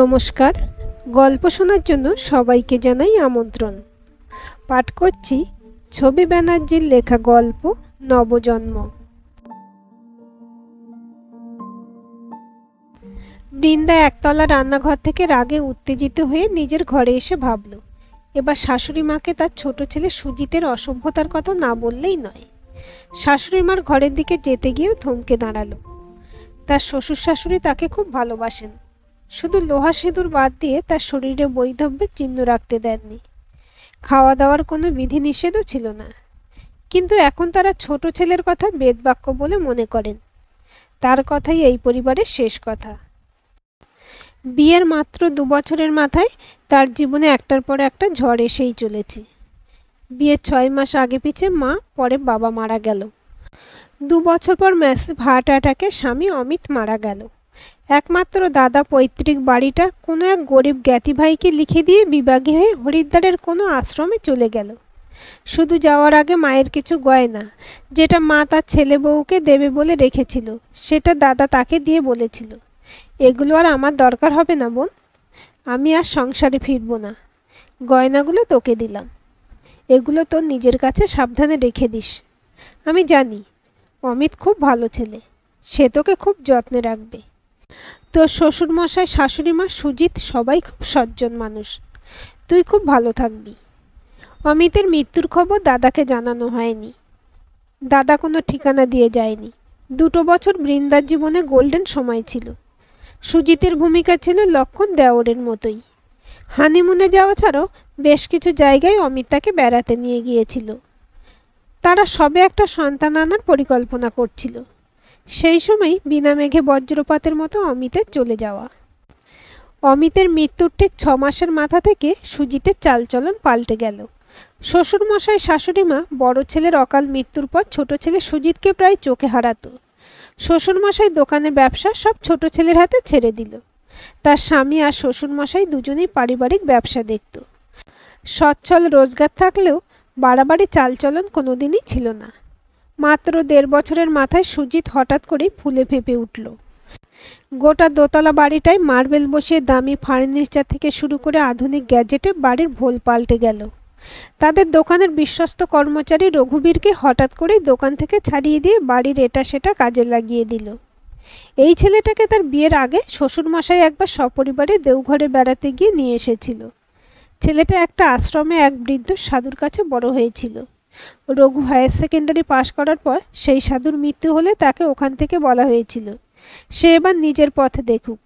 নমস্কার গল্প শোনার জন্য সবাইকে জানাই আমন্ত্রণ পাঠ করছি ছবি ব্যানার্জির লেখা গল্প নবজন্ম বৃন্দা একতলা রান্নাঘর থেকে রাগে উত্তেজিত হয়ে নিজের ঘরে এসে ভাবল এবার শাশুড়ি মাকে তার ছোট ছেলে সুজিতের অসভ্যতার কথা না বললেই নয় শাশুড়ি মার ঘরের দিকে যেতে গিয়েও থমকে দাঁড়ালো তার শ্বশুর শাশুড়ি তাকে খুব ভালোবাসেন শুধু লোহা সিঁদুর বাদ দিয়ে তার শরীরে বৈধব্যের চিহ্ন রাখতে দেননি খাওয়া দাওয়ার কোনো বিধিনিষেধও ছিল না কিন্তু এখন তারা ছোট ছেলের কথা বেদবাক্য বলে মনে করেন তার কথাই এই পরিবারের শেষ কথা বিয়ের মাত্র দু বছরের মাথায় তার জীবনে একটার পর একটা ঝড় এসেই চলেছে বিয়ের ছয় মাস আগে পিছে মা পরে বাবা মারা গেল দু বছর পর ম্যাস হার্ট অ্যাটাকে স্বামী অমিত মারা গেল একমাত্র দাদা পৈতৃক বাড়িটা কোনো এক গরিব জ্ঞাতিভাইকে লিখে দিয়ে বিভাগী হয়ে হরিদ্বারের কোনো আশ্রমে চলে গেল শুধু যাওয়ার আগে মায়ের কিছু গয়না যেটা মা তার ছেলে বউকে দেবে বলে রেখেছিল সেটা দাদা তাকে দিয়ে বলেছিল এগুলো আর আমার দরকার হবে না বোন আমি আর সংসারে ফিরব না গয়নাগুলো তোকে দিলাম এগুলো তোর নিজের কাছে সাবধানে রেখে দিস আমি জানি অমিত খুব ভালো ছেলে সে তোকে খুব যত্নে রাখবে তো শ্বশুরমশাই শাশুড়ি মা সুজিত সবাই খুব সজ্জন মানুষ তুই খুব ভালো থাকবি অমিতের মৃত্যুর খবর দাদাকে জানানো হয়নি দাদা কোনো ঠিকানা দিয়ে যায়নি দুটো বছর বৃন্দার জীবনে গোল্ডেন সময় ছিল সুজিতের ভূমিকা ছিল লক্ষণ দেওরের মতোই হানিমুনে যাওয়া ছাড়াও বেশ কিছু জায়গায় অমিত তাকে বেড়াতে নিয়ে গিয়েছিল তারা সবে একটা সন্তান আনার পরিকল্পনা করছিল সেই সময় বিনা মেঘে বজ্রপাতের মতো অমিতের চলে যাওয়া অমিতের মৃত্যুর ঠিক ছ মাসের মাথা থেকে সুজিতের চালচলন পাল্টে গেল শ্বশুরমশাই শাশুড়িমা বড় ছেলের অকাল মৃত্যুর পর ছোট ছেলে সুজিতকে প্রায় চোখে হারাতো শ্বশুরমশাই দোকানের ব্যবসা সব ছোট ছেলের হাতে ছেড়ে দিল তার স্বামী আর শ্বশুরমশাই দুজনেই পারিবারিক ব্যবসা দেখত সচ্ছল রোজগার থাকলেও বাড়াবাড়ি চালচলন কোনোদিনই ছিল না মাত্র দেড় বছরের মাথায় সুজিত হঠাৎ করে ফুলে ফেঁপে উঠল গোটা দোতলা বাড়িটায় মার্বেল বসিয়ে দামি ফার্নিচার থেকে শুরু করে আধুনিক গ্যাজেটে বাড়ির ভোল পাল্টে গেল তাদের দোকানের বিশ্বস্ত কর্মচারী রঘুবীরকে হঠাৎ করেই দোকান থেকে ছাড়িয়ে দিয়ে বাড়ির এটা সেটা কাজে লাগিয়ে দিল এই ছেলেটাকে তার বিয়ের আগে শ্বশুরমশাই একবার সপরিবারে দেওঘরে বেড়াতে গিয়ে নিয়ে এসেছিল ছেলেটা একটা আশ্রমে এক বৃদ্ধ সাধুর কাছে বড় হয়েছিল রঘু হায়ার সেকেন্ডারি পাশ করার পর সেই সাধুর মৃত্যু হলে তাকে ওখান থেকে বলা হয়েছিল সে এবার নিজের পথে দেখুক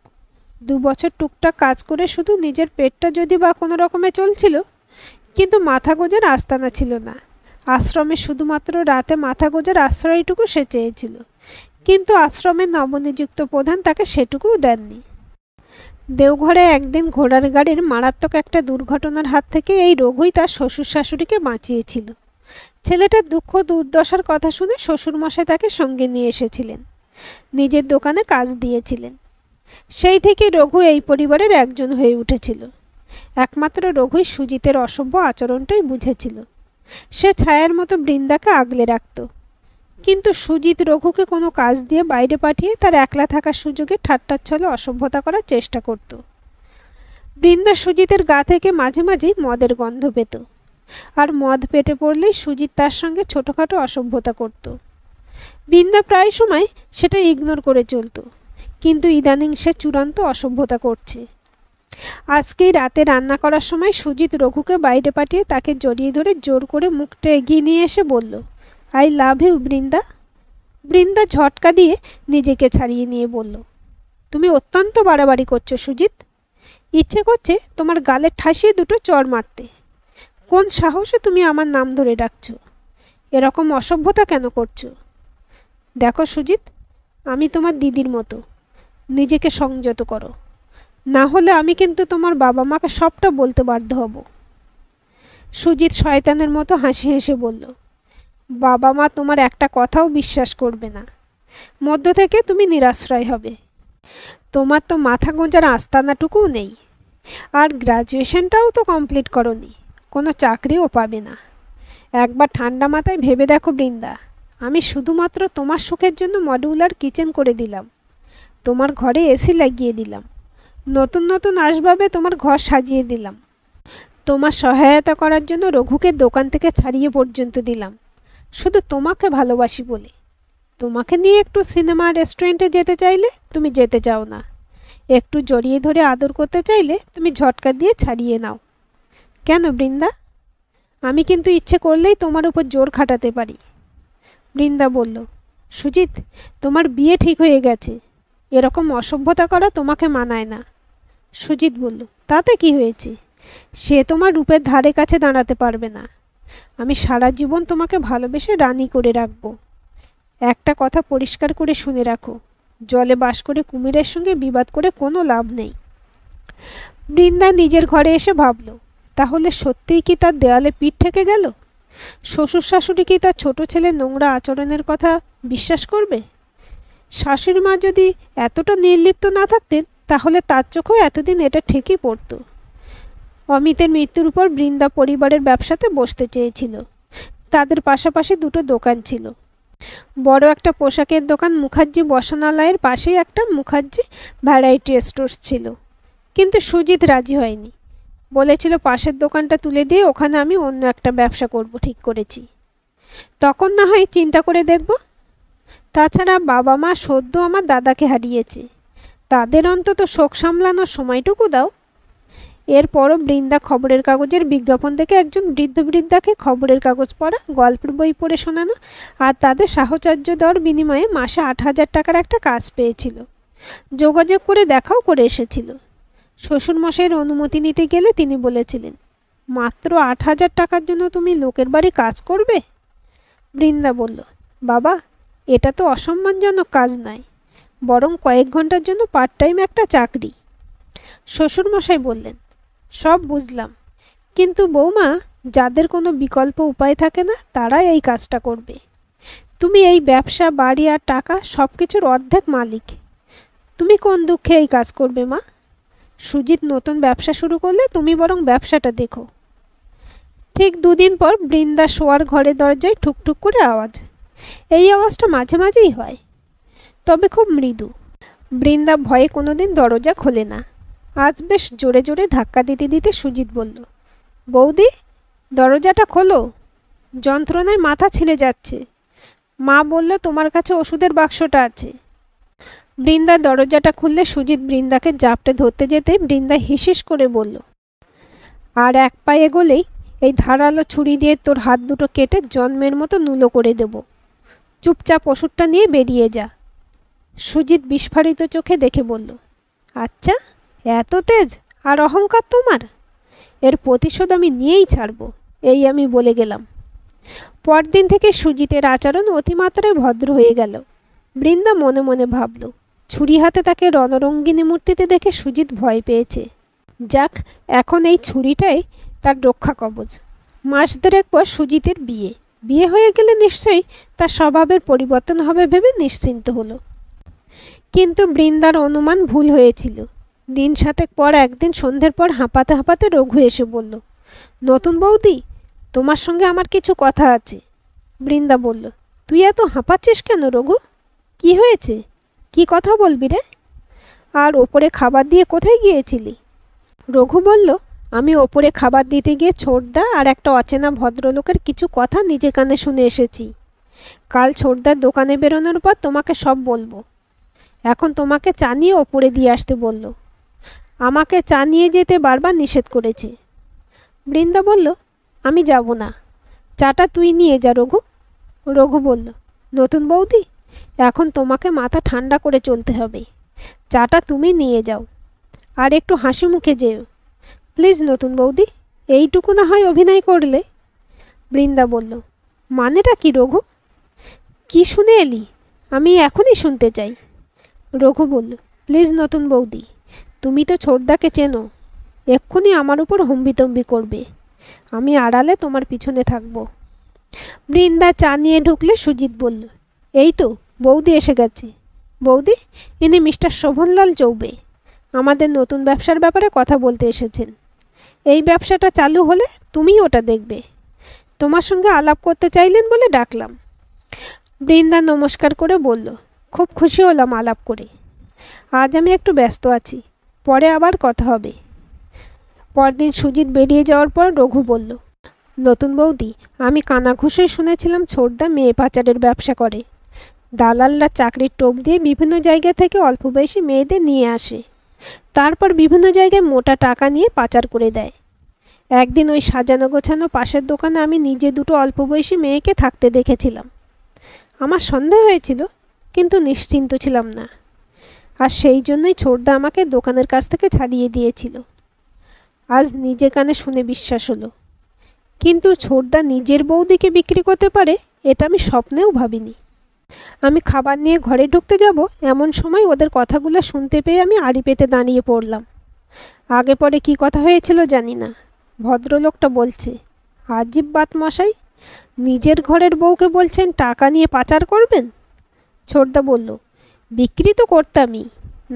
দু বছর টুকটাক কাজ করে শুধু নিজের পেটটা যদি বা কোনো রকমে চলছিল কিন্তু মাথা গোজার আস্তানা ছিল না আশ্রমে শুধুমাত্র রাতে মাথা গোজার আশ্রয়টুকু সে চেয়েছিল কিন্তু আশ্রমের নবনিযুক্ত প্রধান তাকে সেটুকুও দেননি দেওঘরে একদিন ঘোড়ার গাড়ির মারাত্মক একটা দুর্ঘটনার হাত থেকে এই রঘুই তার শ্বশুর শাশুড়িকে বাঁচিয়েছিল ছেলেটার দুঃখ দুর্দশার কথা শুনে শ্বশুরমশাই তাকে সঙ্গে নিয়ে এসেছিলেন নিজের দোকানে কাজ দিয়েছিলেন সেই থেকে রঘু এই পরিবারের একজন হয়ে উঠেছিল একমাত্র রঘুই সুজিতের অসভ্য আচরণটাই বুঝেছিল সে ছায়ার মতো বৃন্দাকে আগলে রাখত কিন্তু সুজিত রঘুকে কোনো কাজ দিয়ে বাইরে পাঠিয়ে তার একলা থাকার সুযোগে ঠাট্টার ছলে অসভ্যতা করার চেষ্টা করত বৃন্দা সুজিতের গা থেকে মাঝে মাঝেই মদের গন্ধ পেত আর মদ পেটে পড়লেই সুজিত তার সঙ্গে ছোটোখাটো অসভ্যতা করত বৃন্দা প্রায় সময় সেটা ইগনোর করে চলত কিন্তু ইদানিং সে চূড়ান্ত অসভ্যতা করছে আজকেই রাতে রান্না করার সময় সুজিত রঘুকে বাইরে পাঠিয়ে তাকে জড়িয়ে ধরে জোর করে মুখটা এগিয়ে নিয়ে এসে বলল I love you Brinda Brinda ঝটকা দিয়ে নিজেকে ছাড়িয়ে নিয়ে বলল তুমি অত্যন্ত বাড়াবাড়ি করছো সুজিত ইচ্ছে করছে তোমার গালে ঠাসিয়ে দুটো চর মারতে কোন সাহসে তুমি আমার নাম ধরে ডাকছো এরকম অসভ্যতা কেন করছো দেখো সুজিত আমি তোমার দিদির মতো নিজেকে সংযত করো না হলে আমি কিন্তু তোমার বাবা মাকে সবটা বলতে বাধ্য হব সুজিত শয়তানের মতো হাসি হেসে বলল বাবা মা তোমার একটা কথাও বিশ্বাস করবে না মধ্য থেকে তুমি নিরাশ্রয় হবে তোমার তো মাথা গোঁজার আস্তানাটুকুও নেই আর গ্রাজুয়েশনটাও তো কমপ্লিট করনি কোনো চাকরিও পাবে না একবার ঠান্ডা মাথায় ভেবে দেখো বৃন্দা আমি শুধুমাত্র তোমার সুখের জন্য মডিউলার কিচেন করে দিলাম তোমার ঘরে এসি লাগিয়ে দিলাম নতুন নতুন আসবাবে তোমার ঘর সাজিয়ে দিলাম তোমার সহায়তা করার জন্য রঘুকে দোকান থেকে ছাড়িয়ে পর্যন্ত দিলাম শুধু তোমাকে ভালোবাসি বলে তোমাকে নিয়ে একটু সিনেমা রেস্টুরেন্টে যেতে চাইলে তুমি যেতে চাও না একটু জড়িয়ে ধরে আদর করতে চাইলে তুমি ঝটকা দিয়ে ছাড়িয়ে নাও কেন বৃন্দা আমি কিন্তু ইচ্ছে করলেই তোমার উপর জোর খাটাতে পারি বৃন্দা বলল সুজিত তোমার বিয়ে ঠিক হয়ে গেছে এরকম অসভ্যতা করা তোমাকে মানায় না সুজিত বলল তাতে কি হয়েছে সে তোমার রূপের ধারে কাছে দাঁড়াতে পারবে না আমি সারা জীবন তোমাকে ভালোবেসে রানি করে রাখব একটা কথা পরিষ্কার করে শুনে রাখো জলে বাস করে কুমিরের সঙ্গে বিবাদ করে কোনো লাভ নেই বৃন্দা নিজের ঘরে এসে ভাবলো তাহলে সত্যিই কি তার দেয়ালে পিঠ ঠেকে গেল শ্বশুর শাশুড়ি কি তার ছোট ছেলে নোংরা আচরণের কথা বিশ্বাস করবে শাশুড়ি মা যদি এতটা নির্লিপ্ত না থাকতেন তাহলে তার চোখেও এতদিন এটা ঠিকই পড়তো অমিতের মৃত্যুর উপর বৃন্দা পরিবারের ব্যবসাতে বসতে চেয়েছিল তাদের পাশাপাশি দুটো দোকান ছিল বড় একটা পোশাকের দোকান মুখার্জি বসনালয়ের পাশেই একটা মুখার্জি ভ্যারাইটি স্টোর্স ছিল কিন্তু সুজিত রাজি হয়নি বলেছিল পাশের দোকানটা তুলে দিয়ে ওখানে আমি অন্য একটা ব্যবসা করব ঠিক করেছি তখন না হয় চিন্তা করে দেখব তাছাড়া বাবা মা সদ্য আমার দাদাকে হারিয়েছে তাদের অন্তত শোক সামলানোর সময়টুকু দাও এরপরও বৃন্দা খবরের কাগজের বিজ্ঞাপন থেকে একজন বৃদ্ধ বৃদ্ধাকে খবরের কাগজ পড়া গল্পের বই পড়ে শোনানো আর তাদের সাহচর্য দর বিনিময়ে মাসে আট হাজার টাকার একটা কাজ পেয়েছিল যোগাযোগ করে দেখাও করে এসেছিল শ্বশুরমশাইয়ের অনুমতি নিতে গেলে তিনি বলেছিলেন মাত্র আট হাজার টাকার জন্য তুমি লোকের বাড়ি কাজ করবে বৃন্দা বলল বাবা এটা তো অসম্মানজনক কাজ নয় বরং কয়েক ঘন্টার জন্য পার্ট টাইম একটা চাকরি শ্বশুরমশাই বললেন সব বুঝলাম কিন্তু বৌমা যাদের কোনো বিকল্প উপায় থাকে না তারাই এই কাজটা করবে তুমি এই ব্যবসা বাড়ি আর টাকা সব কিছুর অর্ধেক মালিক তুমি কোন দুঃখে এই কাজ করবে মা সুজিত নতুন ব্যবসা শুরু করলে তুমি বরং ব্যবসাটা দেখো ঠিক দুদিন পর বৃন্দা শোয়ার ঘরে দরজায় ঠুকঠুক করে আওয়াজ এই আওয়াজটা মাঝে মাঝেই হয় তবে খুব মৃদু বৃন্দা ভয়ে কোনোদিন দরজা খোলে না আজ বেশ জোরে জোরে ধাক্কা দিতে দিতে সুজিত বলল বৌদি দরজাটা খোলো যন্ত্রণায় মাথা ছিঁড়ে যাচ্ছে মা বলল তোমার কাছে ওষুধের বাক্সটা আছে বৃন্দা দরজাটা খুললে সুজিত বৃন্দাকে জাপটে ধরতে যেতে বৃন্দা হিসিস করে বলল আর এক পায়ে এগোলেই এই ধারালো ছুরি দিয়ে তোর হাত দুটো কেটে জন্মের মতো নুলো করে দেব চুপচাপ ওষুধটা নিয়ে বেরিয়ে যা সুজিত বিস্ফারিত চোখে দেখে বলল আচ্ছা এত তেজ আর অহংকার তোমার এর প্রতিশোধ আমি নিয়েই ছাড়ব এই আমি বলে গেলাম পরদিন থেকে সুজিতের আচরণ অতিমাত্রায় ভদ্র হয়ে গেল বৃন্দা মনে মনে ভাবল ছুরি হাতে তাকে রণরঙ্গিনী মূর্তিতে দেখে সুজিত ভয় পেয়েছে যাক এখন এই ছুরিটাই তার রক্ষা কবচ মাস দেড়েক পর সুজিতের বিয়ে বিয়ে হয়ে গেলে নিশ্চয়ই তার স্বভাবের পরিবর্তন হবে ভেবে নিশ্চিন্ত হলো কিন্তু বৃন্দার অনুমান ভুল হয়েছিল দিন সাতেক পর একদিন সন্ধ্যের পর হাঁপাতে হাঁপাতে রঘু এসে বলল নতুন বৌদি তোমার সঙ্গে আমার কিছু কথা আছে বৃন্দা বলল তুই এত হাঁপাচ্ছিস কেন রঘু কি হয়েছে কি কথা বলবি রে আর ওপরে খাবার দিয়ে কোথায় গিয়েছিলি রঘু বলল আমি ওপরে খাবার দিতে গিয়ে ছোটদা আর একটা অচেনা ভদ্রলোকের কিছু কথা নিজে কানে শুনে এসেছি কাল ছোটদার দোকানে বেরোনোর পর তোমাকে সব বলবো এখন তোমাকে চা নিয়ে ওপরে দিয়ে আসতে বলল আমাকে চা নিয়ে যেতে বারবার নিষেধ করেছে বৃন্দা বলল আমি যাব না চাটা তুই নিয়ে যা রঘু রঘু বলল নতুন বৌদি এখন তোমাকে মাথা ঠান্ডা করে চলতে হবে চাটা তুমি নিয়ে যাও আর একটু হাসি মুখে যেও প্লিজ নতুন বৌদি এইটুকু না হয় অভিনয় করলে বৃন্দা বলল মানেটা কি রঘু কি শুনে এলি আমি এখনই শুনতে চাই রঘু বলল প্লিজ নতুন বৌদি তুমি তো ছোটদাকে চেনো এক্ষুনি আমার উপর হম্বিতম্বি করবে আমি আড়ালে তোমার পিছনে থাকব বৃন্দা চা নিয়ে ঢুকলে সুজিত বলল এই তো বৌদি এসে গেছে বৌদি ইনি মিস্টার শোভনলাল চৌবে আমাদের নতুন ব্যবসার ব্যাপারে কথা বলতে এসেছেন এই ব্যবসাটা চালু হলে তুমি ওটা দেখবে তোমার সঙ্গে আলাপ করতে চাইলেন বলে ডাকলাম বৃন্দা নমস্কার করে বলল খুব খুশি হলাম আলাপ করে আজ আমি একটু ব্যস্ত আছি পরে আবার কথা হবে পরদিন সুজিত বেরিয়ে যাওয়ার পর রঘু বলল নতুন বৌদি আমি কানাঘুষে শুনেছিলাম ছোটদা মেয়ে পাচারের ব্যবসা করে দালালরা চাকরির টোপ দিয়ে বিভিন্ন জায়গা থেকে অল্প বয়সী মেয়েদের নিয়ে আসে তারপর বিভিন্ন জায়গায় মোটা টাকা নিয়ে পাচার করে দেয় একদিন ওই সাজানো গোছানো পাশের দোকানে আমি নিজে দুটো অল্প বয়সী মেয়েকে থাকতে দেখেছিলাম আমার সন্দেহ হয়েছিল কিন্তু নিশ্চিন্ত ছিলাম না আর সেই জন্যই ছোটদা আমাকে দোকানের কাছ থেকে ছাড়িয়ে দিয়েছিল আজ নিজে কানে শুনে বিশ্বাস হলো কিন্তু ছোটদা নিজের বৌদিকে বিক্রি করতে পারে এটা আমি স্বপ্নেও ভাবিনি আমি খাবার নিয়ে ঘরে ঢুকতে যাব এমন সময় ওদের কথাগুলো শুনতে পেয়ে আমি আড়ি পেতে দাঁড়িয়ে পড়লাম আগে পরে কি কথা হয়েছিল জানি না ভদ্রলোকটা বলছে আজিব বাত মশাই নিজের ঘরের বউকে বলছেন টাকা নিয়ে পাচার করবেন ছোটদা বলল বিক্রি তো করতামই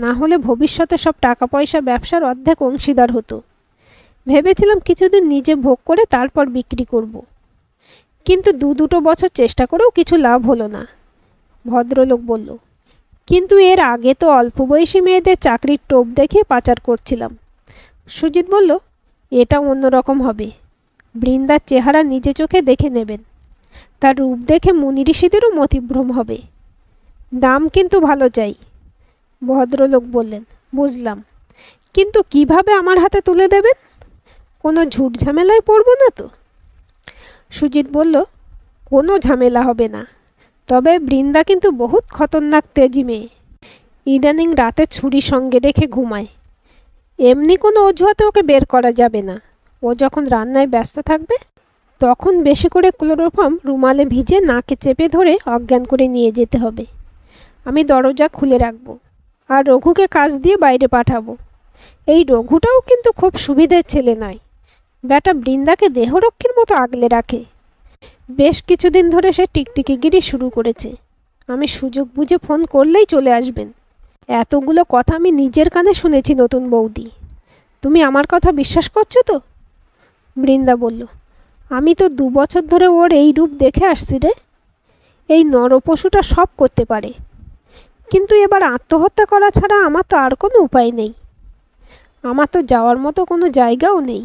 না হলে ভবিষ্যতে সব টাকা পয়সা ব্যবসার অর্ধেক অংশীদার হতো ভেবেছিলাম কিছুদিন নিজে ভোগ করে তারপর বিক্রি করব। কিন্তু দু দুটো বছর চেষ্টা করেও কিছু লাভ হলো না ভদ্রলোক বলল কিন্তু এর আগে তো অল্প বয়সী মেয়েদের চাকরির টোপ দেখে পাচার করছিলাম সুজিত বলল এটা অন্যরকম হবে বৃন্দার চেহারা নিজে চোখে দেখে নেবেন তার রূপ দেখে মুনি ঋষিদেরও মতিভ্রম হবে দাম কিন্তু ভালো চাই ভদ্রলোক বললেন বুঝলাম কিন্তু কিভাবে আমার হাতে তুলে দেবেন কোনো ঝুট ঝামেলায় পড়ব না তো সুজিত বলল কোনো ঝামেলা হবে না তবে বৃন্দা কিন্তু বহুত খতরনাক তেজি মেয়ে ইদানিং রাতে ছুরি সঙ্গে রেখে ঘুমায় এমনি কোনো অজুহাতে ওকে বের করা যাবে না ও যখন রান্নায় ব্যস্ত থাকবে তখন বেশি করে ক্লোরোফর্ম রুমালে ভিজে নাকে চেপে ধরে অজ্ঞান করে নিয়ে যেতে হবে আমি দরজা খুলে রাখবো আর রঘুকে কাজ দিয়ে বাইরে পাঠাবো এই রঘুটাও কিন্তু খুব সুবিধের ছেলে নয় ব্যাটা বৃন্দাকে দেহরক্ষীর মতো আগলে রাখে বেশ কিছুদিন ধরে সে টিকটিকিগিরি শুরু করেছে আমি সুযোগ বুঝে ফোন করলেই চলে আসবেন এতগুলো কথা আমি নিজের কানে শুনেছি নতুন বৌদি তুমি আমার কথা বিশ্বাস করছো তো বৃন্দা বলল আমি তো দু বছর ধরে ওর এই রূপ দেখে আসছি রে এই নর পশুটা সব করতে পারে কিন্তু এবার আত্মহত্যা করা ছাড়া আমার তো আর কোনো উপায় নেই আমার তো যাওয়ার মতো কোনো জায়গাও নেই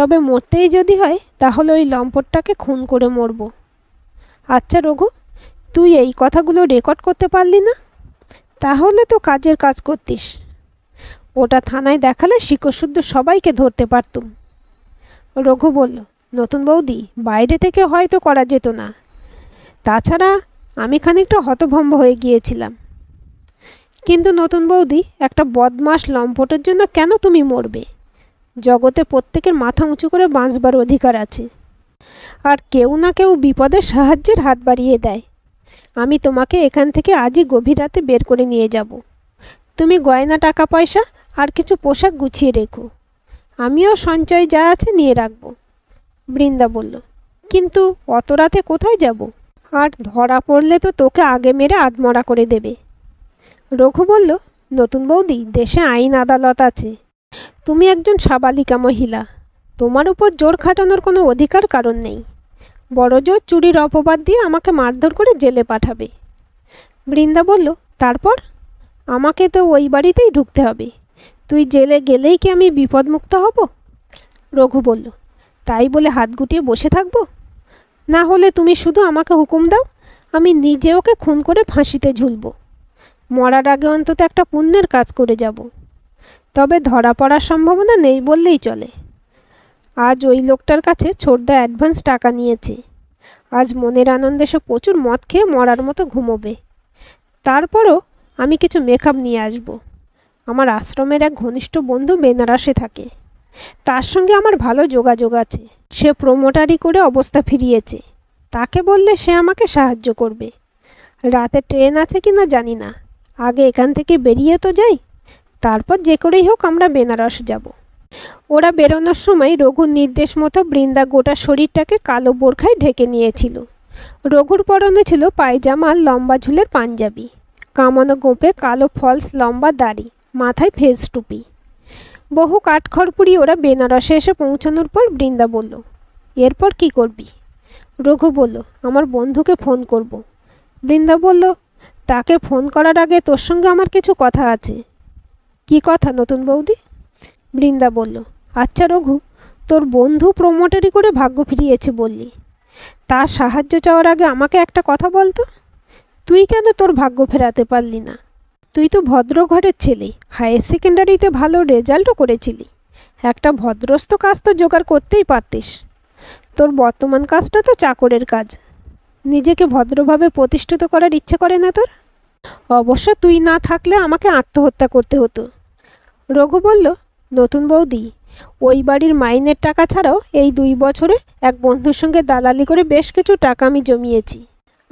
তবে মরতেই যদি হয় তাহলে ওই লম্পটটাকে খুন করে মরব আচ্ছা রঘু তুই এই কথাগুলো রেকর্ড করতে পারলি না তাহলে তো কাজের কাজ করতিস ওটা থানায় দেখালে শিকশুদ্ধ সবাইকে ধরতে পারতুম রঘু বলল নতুন বৌদি বাইরে থেকে হয়তো করা যেত না তাছাড়া আমি খানিকটা হতভম্ব হয়ে গিয়েছিলাম কিন্তু নতুন বৌদি একটা বদমাস লম্পটের জন্য কেন তুমি মরবে জগতে প্রত্যেকের মাথা উঁচু করে বাঁচবার অধিকার আছে আর কেউ না কেউ বিপদে সাহায্যের হাত বাড়িয়ে দেয় আমি তোমাকে এখান থেকে আজই গভীর রাতে বের করে নিয়ে যাব তুমি গয়না টাকা পয়সা আর কিছু পোশাক গুছিয়ে রেখো আমিও সঞ্চয় যা আছে নিয়ে রাখব বৃন্দা বলল কিন্তু অত রাতে কোথায় যাব আর ধরা পড়লে তো তোকে আগে মেরে আদমরা করে দেবে রঘু বলল নতুন বৌদি দেশে আইন আদালত আছে তুমি একজন সাবালিকা মহিলা তোমার উপর জোর খাটানোর কোনো অধিকার কারণ নেই বড় জোর চুরির অপবাদ দিয়ে আমাকে মারধর করে জেলে পাঠাবে বৃন্দা বলল তারপর আমাকে তো ওই বাড়িতেই ঢুকতে হবে তুই জেলে গেলেই কি আমি বিপদমুক্ত হব রঘু বলল তাই বলে হাত গুটিয়ে বসে থাকব না হলে তুমি শুধু আমাকে হুকুম দাও আমি নিজে ওকে খুন করে ফাঁসিতে ঝুলব মরার আগে অন্তত একটা পুণ্যের কাজ করে যাবো তবে ধরা পড়ার সম্ভাবনা নেই বললেই চলে আজ ওই লোকটার কাছে ছোটদা অ্যাডভান্স টাকা নিয়েছে আজ মনের আনন্দে সে প্রচুর মদ খেয়ে মরার মতো ঘুমোবে তারপরও আমি কিছু মেকআপ নিয়ে আসব আমার আশ্রমের এক ঘনিষ্ঠ বন্ধু বেনারসে থাকে তার সঙ্গে আমার ভালো যোগাযোগ আছে সে প্রোমোটারি করে অবস্থা ফিরিয়েছে তাকে বললে সে আমাকে সাহায্য করবে রাতে ট্রেন আছে কি না জানি না আগে এখান থেকে বেরিয়ে তো যাই তারপর যে করেই হোক আমরা বেনারস যাব ওরা বেরোনোর সময় রঘুর নির্দেশ মতো বৃন্দা গোটা শরীরটাকে কালো বোরখায় ঢেকে নিয়েছিল রঘুর পরনে ছিল পায়জামা আর লম্বা ঝুলের পাঞ্জাবি কামানো গোপে কালো ফলস লম্বা দাড়ি মাথায় ফেস টুপি বহু কাঠখড়পুরি ওরা বেনারসে এসে পৌঁছানোর পর বৃন্দা বলল এরপর কি করবি রঘু বলল আমার বন্ধুকে ফোন করব। বৃন্দা বলল তাকে ফোন করার আগে তোর সঙ্গে আমার কিছু কথা আছে কি কথা নতুন বৌদি বৃন্দা বলল আচ্ছা রঘু তোর বন্ধু প্রমোটারি করে ভাগ্য ফিরিয়েছে বললি তার সাহায্য চাওয়ার আগে আমাকে একটা কথা বলতো তুই কেন তোর ভাগ্য ফেরাতে পারলি না তুই তো ভদ্র ঘরের ছেলে হায়ার সেকেন্ডারিতে ভালো রেজাল্টও করেছিলি একটা ভদ্রস্থ কাজ তো জোগাড় করতেই পারতিস তোর বর্তমান কাজটা তো চাকরের কাজ নিজেকে ভদ্রভাবে প্রতিষ্ঠিত করার ইচ্ছে করে না তোর অবশ্য তুই না থাকলে আমাকে আত্মহত্যা করতে হতো রঘু বলল নতুন বৌদি ওই বাড়ির মাইনের টাকা ছাড়াও এই দুই বছরে এক বন্ধুর সঙ্গে দালালি করে বেশ কিছু টাকা আমি জমিয়েছি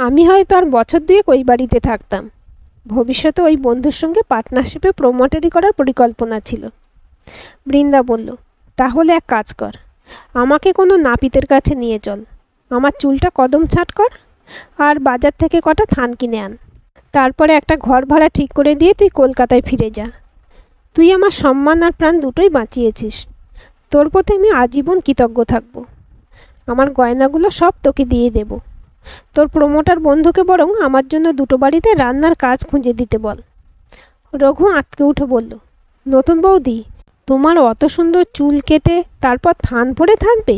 আমি হয়তো আর বছর দুয়েক ওই বাড়িতে থাকতাম ভবিষ্যতে ওই বন্ধুর সঙ্গে পার্টনারশিপে প্রমোটারি করার পরিকল্পনা ছিল বৃন্দা বলল তাহলে এক কাজ কর আমাকে কোনো নাপিতের কাছে নিয়ে চল আমার চুলটা কদম ছাট কর আর বাজার থেকে কটা থান কিনে আন তারপরে একটা ঘর ভাড়া ঠিক করে দিয়ে তুই কলকাতায় ফিরে যা তুই আমার সম্মান আর প্রাণ দুটোই বাঁচিয়েছিস তোর প্রতি আমি আজীবন কৃতজ্ঞ থাকব আমার গয়নাগুলো সব তোকে দিয়ে দেব তোর প্রমোটার বন্ধুকে বরং আমার জন্য দুটো বাড়িতে রান্নার কাজ খুঁজে দিতে বল রঘু আঁতকে উঠে বলল নতুন বৌদি তোমার অত সুন্দর চুল কেটে তারপর থান পরে থাকবে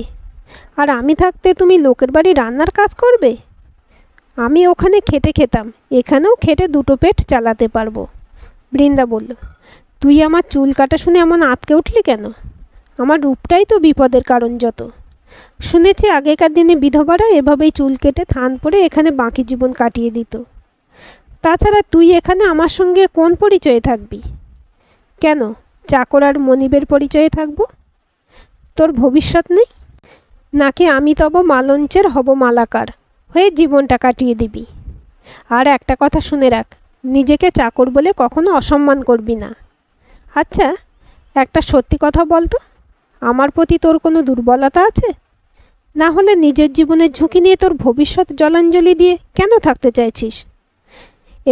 আর আমি থাকতে তুমি লোকের বাড়ি রান্নার কাজ করবে আমি ওখানে খেটে খেতাম এখানেও খেটে দুটো পেট চালাতে পারবো বৃন্দা বলল তুই আমার চুল কাটা শুনে এমন আতকে উঠলি কেন আমার রূপটাই তো বিপদের কারণ যত শুনেছি আগেকার দিনে বিধবারা এভাবেই চুল কেটে থান পরে এখানে বাকি জীবন কাটিয়ে দিত তাছাড়া তুই এখানে আমার সঙ্গে কোন পরিচয়ে থাকবি কেন চাকর আর মনিবের পরিচয়ে থাকব তোর ভবিষ্যৎ নেই নাকি আমি তব মালঞ্চের হব মালাকার হয়ে জীবনটা কাটিয়ে দিবি আর একটা কথা শুনে রাখ নিজেকে চাকর বলে কখনো অসম্মান করবি না আচ্ছা একটা সত্যি কথা বলতো আমার প্রতি তোর কোনো দুর্বলতা আছে না হলে নিজের জীবনের ঝুঁকি নিয়ে তোর ভবিষ্যৎ জলাঞ্জলি দিয়ে কেন থাকতে চাইছিস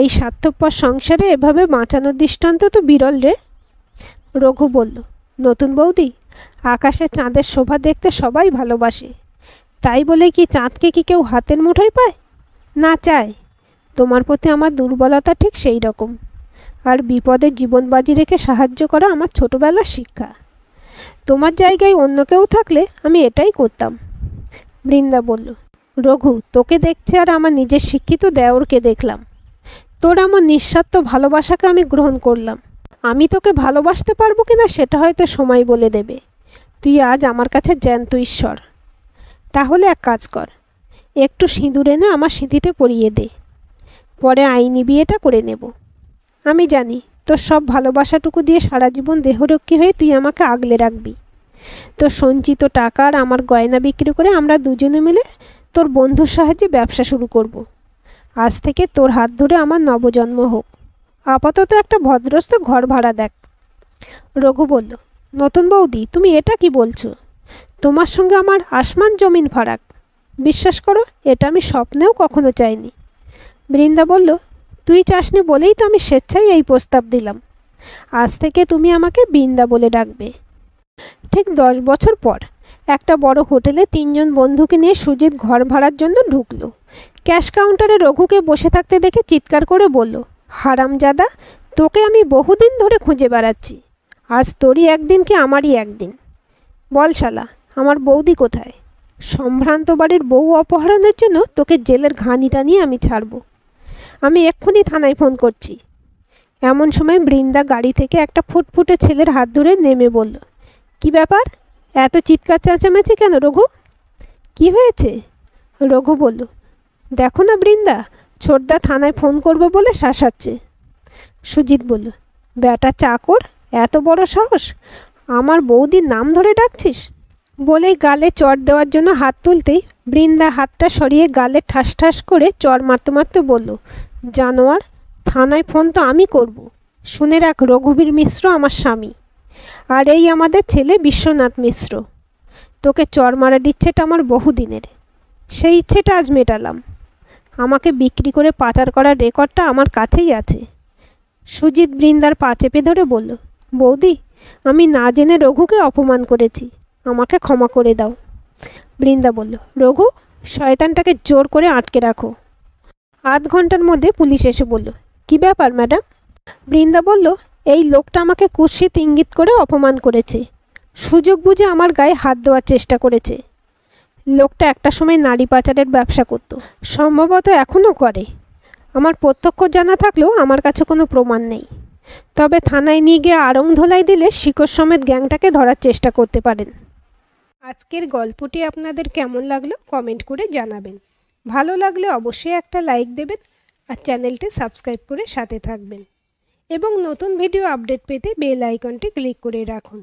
এই স্বার্থপর সংসারে এভাবে বাঁচানোর দৃষ্টান্ত তো বিরল রে রঘু বলল নতুন বৌদি আকাশে চাঁদের শোভা দেখতে সবাই ভালোবাসে তাই বলে কি চাঁদকে কি কেউ হাতের মুঠোয় পায় না চায় তোমার প্রতি আমার দুর্বলতা ঠিক সেই রকম আর বিপদে জীবন বাজি রেখে সাহায্য করা আমার ছোটবেলার শিক্ষা তোমার জায়গায় অন্য কেউ থাকলে আমি এটাই করতাম বৃন্দা বলল রঘু তোকে দেখছে আর আমার নিজের শিক্ষিত দেওরকে দেখলাম তোর আমার নিঃস্বার্থ ভালোবাসাকে আমি গ্রহণ করলাম আমি তোকে ভালোবাসতে পারবো কি না সেটা হয়তো সময় বলে দেবে তুই আজ আমার কাছে জ্যান্ত ঈশ্বর তাহলে এক কাজ কর একটু সিঁদুর এনে আমার সিঁধিতে পরিয়ে দে পরে আইনি বিয়েটা করে নেবো আমি জানি তোর সব ভালোবাসাটুকু দিয়ে সারা জীবন দেহরক্ষী হয়ে তুই আমাকে আগলে রাখবি তোর সঞ্চিত টাকার আমার গয়না বিক্রি করে আমরা দুজনে মিলে তোর বন্ধুর সাহায্যে ব্যবসা শুরু করব। আজ থেকে তোর হাত ধরে আমার নবজন্ম হোক আপাতত একটা ভদ্রস্থ ঘর ভাড়া দেখ রঘু বলল নতুন বৌদি তুমি এটা কি বলছো তোমার সঙ্গে আমার আসমান জমিন ফারাক বিশ্বাস করো এটা আমি স্বপ্নেও কখনো চাইনি বৃন্দা বলল তুই চাসনি বলেই তো আমি স্বেচ্ছায় এই প্রস্তাব দিলাম আজ থেকে তুমি আমাকে বিন্দা বলে ডাকবে ঠিক দশ বছর পর একটা বড় হোটেলে তিনজন বন্ধুকে নিয়ে সুজিত ঘর ভাড়ার জন্য ঢুকলো ক্যাশ কাউন্টারে রঘুকে বসে থাকতে দেখে চিৎকার করে বলল হারামজাদা তোকে আমি বহুদিন ধরে খুঁজে বেড়াচ্ছি আজ তোরই একদিন কি আমারই একদিন বল শালা আমার বৌদি কোথায় সম্ভ্রান্ত বাড়ির বউ অপহরণের জন্য তোকে জেলের ঘানিটা নিয়ে আমি ছাড়বো আমি এক্ষুনি থানায় ফোন করছি এমন সময় বৃন্দা গাড়ি থেকে একটা ফুটফুটে ছেলের হাত ধরে নেমে বলল কি ব্যাপার এত চিৎকার চেঁচামেচি কেন রঘু কি হয়েছে রঘু বলল দেখো না বৃন্দা ছোটদা থানায় ফোন করবে বলে শাসাচ্ছে সুজিত বলল ব্যাটা চাকর এত বড় সাহস আমার বৌদির নাম ধরে ডাকছিস বলে গালে চর দেওয়ার জন্য হাত তুলতেই বৃন্দা হাতটা সরিয়ে গালে ঠাস ঠাস করে চর মারতে মারতে বলল জানোয়ার থানায় ফোন তো আমি করব। শুনে রাখ রঘুবীর মিশ্র আমার স্বামী আর এই আমাদের ছেলে বিশ্বনাথ মিশ্র তোকে চর মারার ইচ্ছেটা আমার বহুদিনের সেই ইচ্ছেটা আজ মেটালাম আমাকে বিক্রি করে পাচার করার রেকর্ডটা আমার কাছেই আছে সুজিত বৃন্দার পা চেপে ধরে বলল বৌদি আমি না জেনে রঘুকে অপমান করেছি আমাকে ক্ষমা করে দাও বৃন্দা বলল রঘু শয়তানটাকে জোর করে আটকে রাখো আধ ঘন্টার মধ্যে পুলিশ এসে বলল কি ব্যাপার ম্যাডাম বৃন্দা বলল এই লোকটা আমাকে কুৎসিত ইঙ্গিত করে অপমান করেছে সুযোগ বুঝে আমার গায়ে হাত দেওয়ার চেষ্টা করেছে লোকটা একটা সময় নারী পাচারের ব্যবসা করত সম্ভবত এখনও করে আমার প্রত্যক্ষ জানা থাকলেও আমার কাছে কোনো প্রমাণ নেই তবে থানায় নিয়ে গিয়ে আড়ং ধোলাই দিলে শিকড় সমেত গ্যাংটাকে ধরার চেষ্টা করতে পারেন আজকের গল্পটি আপনাদের কেমন লাগলো কমেন্ট করে জানাবেন ভালো লাগলে অবশ্যই একটা লাইক দেবেন আর চ্যানেলটি সাবস্ক্রাইব করে সাথে থাকবেন এবং নতুন ভিডিও আপডেট পেতে বেল আইকনটি ক্লিক করে রাখুন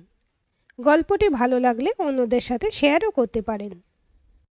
গল্পটি ভালো লাগলে অন্যদের সাথে শেয়ারও করতে পারেন